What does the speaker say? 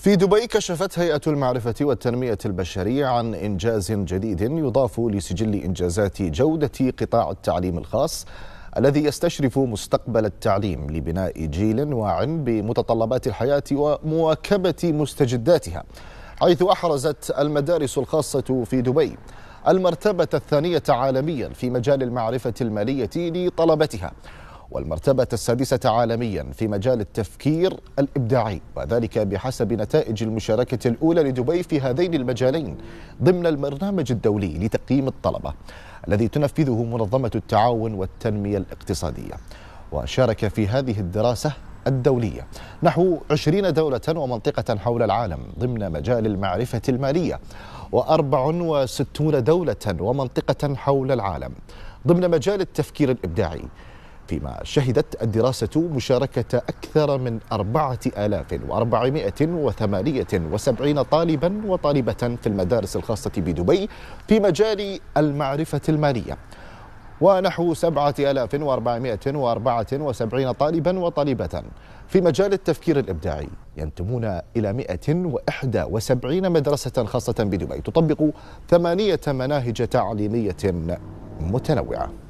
في دبي كشفت هيئة المعرفة والتنمية البشرية عن إنجاز جديد يضاف لسجل إنجازات جودة قطاع التعليم الخاص الذي يستشرف مستقبل التعليم لبناء جيل واع بمتطلبات الحياة ومواكبة مستجداتها حيث أحرزت المدارس الخاصة في دبي المرتبة الثانية عالميا في مجال المعرفة المالية لطلبتها والمرتبة السادسة عالميا في مجال التفكير الإبداعي وذلك بحسب نتائج المشاركة الأولى لدبي في هذين المجالين ضمن البرنامج الدولي لتقييم الطلبة الذي تنفذه منظمة التعاون والتنمية الاقتصادية وشارك في هذه الدراسة الدولية نحو 20 دولة ومنطقة حول العالم ضمن مجال المعرفة المالية و64 دولة ومنطقة حول العالم ضمن مجال التفكير الإبداعي فيما شهدت الدراسة مشاركة أكثر من 4478 طالبا وطالبة في المدارس الخاصة بدبي في مجال المعرفة المالية ونحو 7474 طالبا وطالبة في مجال التفكير الإبداعي ينتمون إلى 171 مدرسة خاصة بدبي تطبق ثمانية مناهج تعليمية متنوعة